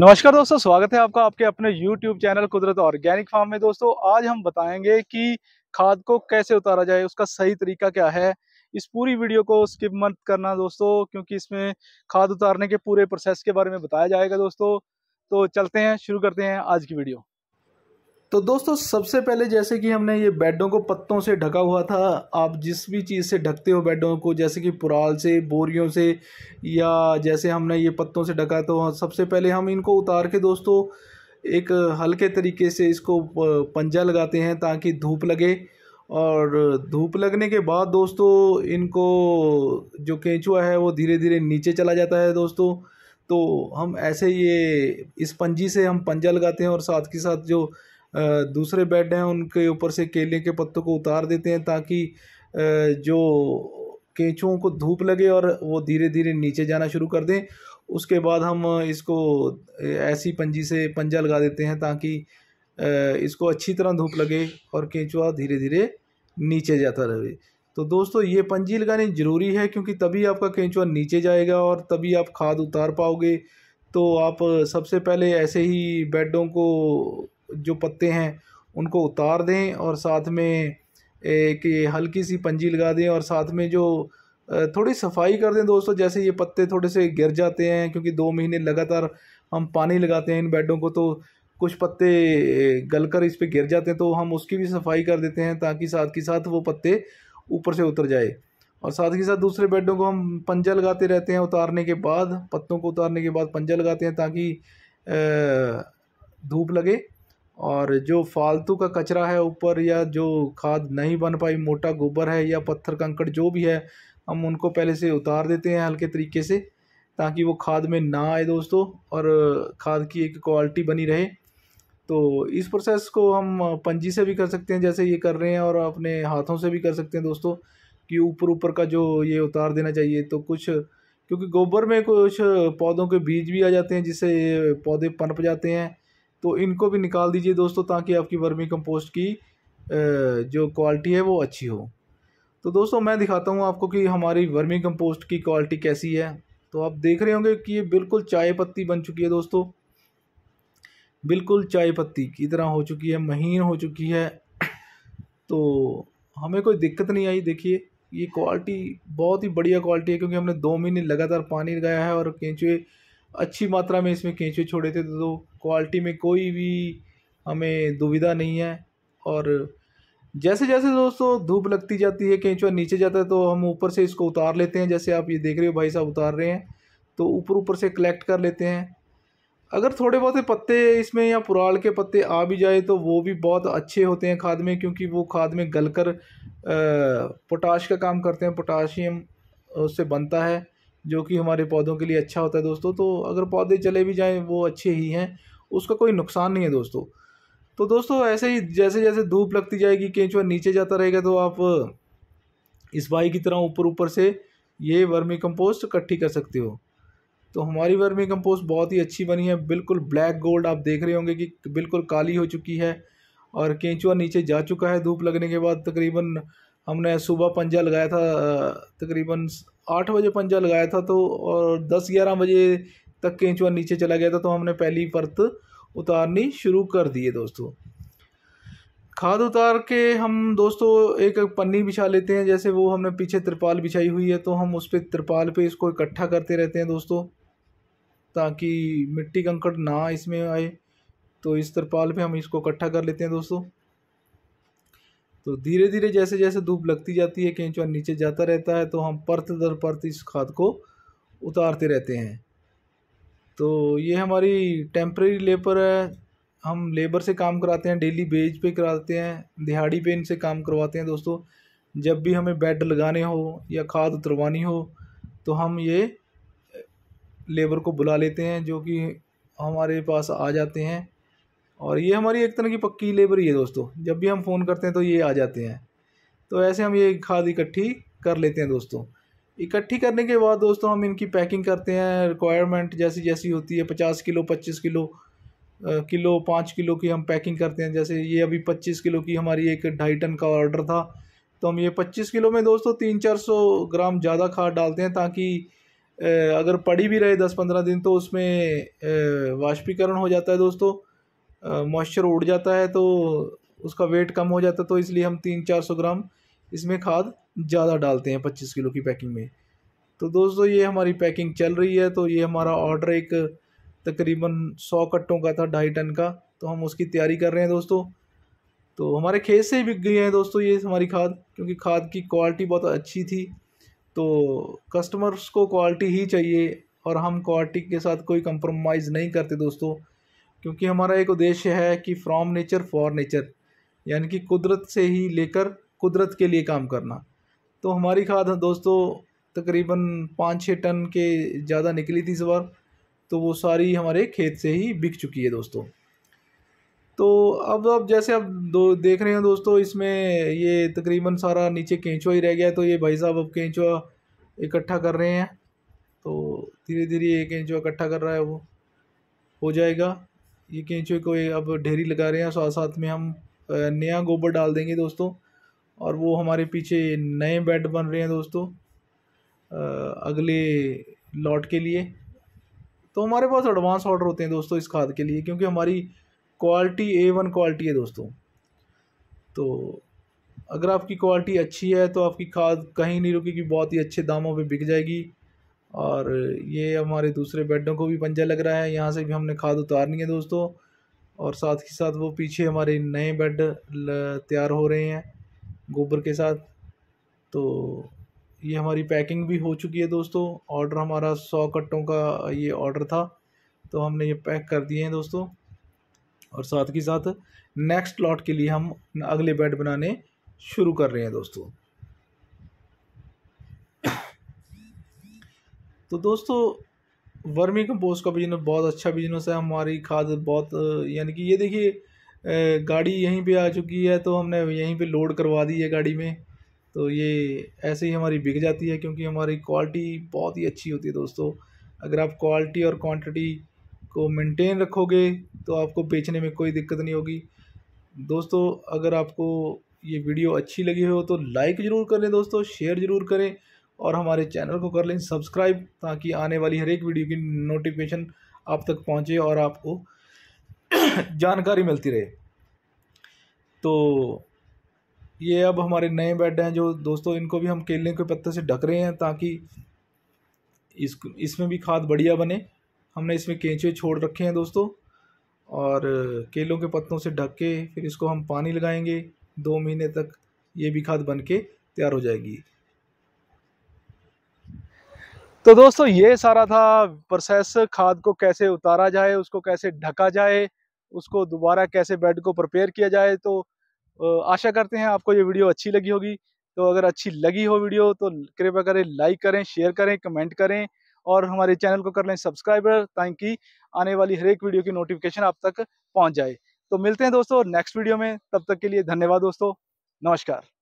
नमस्कार दोस्तों स्वागत है आपका आपके अपने YouTube channel Kudrat organic farm में दोस्तों आज हम बताएंगे कि खाद को कैसे उतारा जाए उसका सही तरीका क्या है इस पूरी वीडियो को स्किप मत करना दोस्तों क्योंकि इसमें खाद उतारने के पूरे प्रोसेस के बारे में बताया जाएगा दोस्तों तो चलते हैं शुरू करते हैं आज की वीडियो तो दोस्तों सबसे पहले जैसे कि हमने ये बेडों को पत्तों से ढका हुआ था आप जिस भी चीज़ से ढकते हो बेडों को जैसे कि पुराल से बोरियों से या जैसे हमने ये पत्तों से ढका तो सबसे पहले हम इनको उतार के दोस्तों एक हल्के तरीके से इसको पंजा लगाते हैं ताकि धूप लगे और धूप लगने के बाद दोस्तों इनको जो केंचुआ है वो धीरे धीरे नीचे चला जाता है दोस्तों तो हम ऐसे ये इस पंजी से हम पंजा लगाते हैं और साथ के साथ जो दूसरे बेड हैं उनके ऊपर से केले के पत्तों को उतार देते हैं ताकि जो केंचुओं को धूप लगे और वो धीरे धीरे नीचे जाना शुरू कर दें उसके बाद हम इसको ऐसी पंजी से पंजा लगा देते हैं ताकि इसको अच्छी तरह धूप लगे और केंचुआ धीरे धीरे नीचे जाता रहे तो दोस्तों ये पंजी लगानी ज़रूरी है क्योंकि तभी आपका केंचुआ नीचे जाएगा और तभी आप खाद उतार पाओगे तो आप सबसे पहले ऐसे ही बेडों को जो पत्ते हैं उनको उतार दें और साथ में एक हल्की सी पंजी लगा दें और साथ में जो थोड़ी सफाई कर दें दोस्तों जैसे ये पत्ते थोड़े से गिर जाते हैं क्योंकि दो महीने लगातार हम पानी लगाते हैं इन बेडों को तो कुछ पत्ते गलकर इस पर गिर जाते हैं तो हम उसकी भी सफाई कर देते हैं ताकि साथ के साथ वो पत्ते ऊपर से उतर जाए और साथ ही साथ दूसरे बेडों को हम पंजा लगाते रहते हैं उतारने के बाद पत्तों को उतारने के बाद पंजा लगाते हैं ताकि धूप लगे और जो फालतू का कचरा है ऊपर या जो खाद नहीं बन पाई मोटा गोबर है या पत्थर कंकड़ जो भी है हम उनको पहले से उतार देते हैं हल्के तरीके से ताकि वो खाद में ना आए दोस्तों और खाद की एक क्वालिटी बनी रहे तो इस प्रोसेस को हम पंजी से भी कर सकते हैं जैसे ये कर रहे हैं और अपने हाथों से भी कर सकते हैं दोस्तों कि ऊपर ऊपर का जो ये उतार देना चाहिए तो कुछ क्योंकि गोबर में कुछ पौधों के बीज भी आ जाते हैं जिससे पौधे पनप जाते हैं तो इनको भी निकाल दीजिए दोस्तों ताकि आपकी वर्मी कंपोस्ट की जो क्वालिटी है वो अच्छी हो तो दोस्तों मैं दिखाता हूँ आपको कि हमारी वर्मी कंपोस्ट की क्वालिटी कैसी है तो आप देख रहे होंगे कि ये बिल्कुल चाय पत्ती बन चुकी है दोस्तों बिल्कुल चाय पत्ती की तरह हो चुकी है महीन हो चुकी है तो हमें कोई दिक्कत नहीं आई देखिए ये क्वालिटी बहुत ही बढ़िया क्वालिटी है क्योंकि हमने दो महीने लगातार पानी लगाया है और केंचुए अच्छी मात्रा में इसमें केंचुए छोड़े थे तो क्वालिटी में कोई भी हमें दुविधा नहीं है और जैसे जैसे दोस्तों धूप लगती जाती है केंचुआ नीचे जाता है तो हम ऊपर से इसको उतार लेते हैं जैसे आप ये देख रहे हो भाई साहब उतार रहे हैं तो ऊपर ऊपर से कलेक्ट कर लेते हैं अगर थोड़े बहुत पत्ते इसमें या पुराल के पत्ते आ भी जाए तो वो भी बहुत अच्छे होते हैं खाद में क्योंकि वो खाद में गलकर पोटाश का काम करते हैं पोटाशियम उससे बनता है जो कि हमारे पौधों के लिए अच्छा होता है दोस्तों तो अगर पौधे चले भी जाएँ वो अच्छे ही हैं उसका कोई नुकसान नहीं है दोस्तों तो दोस्तों ऐसे ही जैसे जैसे धूप लगती जाएगी केंचुआ नीचे जाता रहेगा तो आप इस बाई की तरह ऊपर ऊपर से ये वर्मी कंपोस्ट इकट्ठी कर सकते हो तो हमारी वर्मी कंपोस्ट बहुत ही अच्छी बनी है बिल्कुल ब्लैक गोल्ड आप देख रहे होंगे कि बिल्कुल काली हो चुकी है और केंचुआ नीचे जा चुका है धूप लगने के बाद तकरीबन हमने सुबह पंजा लगाया था तकरीबन आठ बजे पंजा लगाया था तो और दस ग्यारह बजे तक केंचुआ नीचे चला गया था तो हमने पहली परत उतारनी शुरू कर दी है दोस्तों खाद उतार के हम दोस्तों एक पन्नी बिछा लेते हैं जैसे वो हमने पीछे त्रिपाल बिछाई हुई है तो हम उस पर त्रिपाल पे इसको इकट्ठा करते रहते हैं दोस्तों ताकि मिट्टी कंकड़ ना इसमें आए तो इस तरपाल पे हम इसको इकट्ठा कर लेते हैं दोस्तों तो धीरे धीरे जैसे जैसे धूप लगती जाती है केंचुआ नीचे जाता रहता है तो हम परत दर परत इस खाद को उतारते रहते हैं तो ये हमारी टेम्प्रेरी लेबर है हम लेबर से काम कराते हैं डेली बेज पे कराते हैं दिहाड़ी पे इनसे काम करवाते हैं दोस्तों जब भी हमें बेड लगाने हो या खाद उतरवानी हो तो हम ये लेबर को बुला लेते हैं जो कि हमारे पास आ जाते हैं और ये हमारी एक तरह की पक्की लेबर ही है दोस्तों जब भी हम फ़ोन करते हैं तो ये आ जाते हैं तो ऐसे हम ये खाद इकट्ठी कर लेते हैं दोस्तों इकट्ठी करने के बाद दोस्तों हम इनकी पैकिंग करते हैं रिक्वायरमेंट जैसी जैसी होती है पचास किलो पच्चीस किलो किलो पाँच किलो की हम पैकिंग करते हैं जैसे ये अभी पच्चीस किलो की हमारी एक ढाई टन का ऑर्डर था तो हम ये पच्चीस किलो में दोस्तों तीन चार सौ ग्राम ज़्यादा खाद डालते हैं ताकि अगर पड़ी भी रहे दस पंद्रह दिन तो उसमें वाष्पीकरण हो जाता है दोस्तों मॉइस्चर उड़ जाता है तो उसका वेट कम हो जाता है तो इसलिए हम तीन चार सौ ग्राम इसमें खाद ज़्यादा डालते हैं पच्चीस किलो की पैकिंग में तो दोस्तों ये हमारी पैकिंग चल रही है तो ये हमारा ऑर्डर एक तकरीबन सौ कट्टों का था ढाई टन का तो हम उसकी तैयारी कर रहे हैं दोस्तों तो हमारे खेत से ही बिक गई है दोस्तों ये हमारी खाद क्योंकि खाद की क्वालिटी बहुत अच्छी थी तो कस्टमर्स को क्वालिटी ही चाहिए और हम क्वालिटी के साथ कोई कंप्रोमाइज़ नहीं करते दोस्तों क्योंकि हमारा एक उद्देश्य है कि फ्रॉम नेचर फॉर नेचर यानी कि कुदरत से ही लेकर कुदरत के लिए काम करना तो हमारी खाद दोस्तों तकरीबन पाँच छः टन के ज़्यादा निकली थी इस बार तो वो सारी हमारे खेत से ही बिक चुकी है दोस्तों तो अब अब जैसे अब दो देख रहे हैं दोस्तों इसमें ये तकरीबन सारा नीचे केंचुआ ही रह गया तो ये भाई साहब अब केंचुआ इकट्ठा कर रहे हैं तो धीरे धीरे ये केंचुआ इकट्ठा कर रहा है वो हो जाएगा ये केंचुए को ये अब ढेरी लगा रहे हैं साथ साथ में हम नया गोबर डाल देंगे दोस्तों और वो हमारे पीछे नए बेड बन रहे हैं दोस्तों अगले लॉट के लिए तो हमारे पास एडवांस ऑर्डर होते हैं दोस्तों इस खाद के लिए क्योंकि हमारी क्वालिटी ए वन क्वालिटी है दोस्तों तो अगर आपकी क्वालिटी अच्छी है तो आपकी खाद कहीं नहीं रुकेगी बहुत ही अच्छे दामों पे बिक जाएगी और ये हमारे दूसरे बेडों को भी पंजा लग रहा है यहाँ से भी हमने खाद उतारनी है दोस्तों और साथ ही साथ वो पीछे हमारे नए बेड तैयार हो रहे हैं गोबर के साथ तो ये हमारी पैकिंग भी हो चुकी है दोस्तों ऑर्डर हमारा सौ कट्टों का ये ऑर्डर था तो हमने ये पैक कर दिए हैं दोस्तों और साथ ही साथ नेक्स्ट लॉट के लिए हम अगले बेड बनाने शुरू कर रहे हैं दोस्तों तो दोस्तों वर्मी कंपोस्ट का बिजनेस बहुत अच्छा बिजनेस है हमारी खाद बहुत यानी कि ये देखिए गाड़ी यहीं पे आ चुकी है तो हमने यहीं पे लोड करवा दी है गाड़ी में तो ये ऐसे ही हमारी बिक जाती है क्योंकि हमारी क्वालिटी बहुत ही अच्छी होती है दोस्तों अगर आप क्वालिटी और क्वांटिटी को मेंटेन रखोगे तो आपको बेचने में कोई दिक्कत नहीं होगी दोस्तों अगर आपको ये वीडियो अच्छी लगी हो तो लाइक ज़रूर करें दोस्तों शेयर ज़रूर करें और हमारे चैनल को कर लें सब्सक्राइब ताकि आने वाली हर एक वीडियो की नोटिफिकेशन आप तक पहुँचे और आपको जानकारी मिलती रहे तो ये अब हमारे नए बेड हैं जो दोस्तों इनको भी हम केले के पत्ते से ढक रहे हैं ताकि इस इसमें भी खाद बढ़िया बने हमने इसमें केंचे छोड़ रखे हैं दोस्तों और केलों के पत्तों से ढक के फिर इसको हम पानी लगाएंगे दो महीने तक ये भी खाद बन के तैयार हो जाएगी तो दोस्तों ये सारा था प्रोसेस खाद को कैसे उतारा जाए उसको कैसे ढका जाए उसको दोबारा कैसे बेड को प्रिपेयर किया जाए तो आशा करते हैं आपको ये वीडियो अच्छी लगी होगी तो अगर अच्छी लगी हो वीडियो तो कृपया करें लाइक करें शेयर करें कमेंट करें और हमारे चैनल को कर लें सब्सक्राइबर ताकि आने वाली हर एक वीडियो की नोटिफिकेशन आप तक पहुंच जाए तो मिलते हैं दोस्तों नेक्स्ट वीडियो में तब तक के लिए धन्यवाद दोस्तों नमस्कार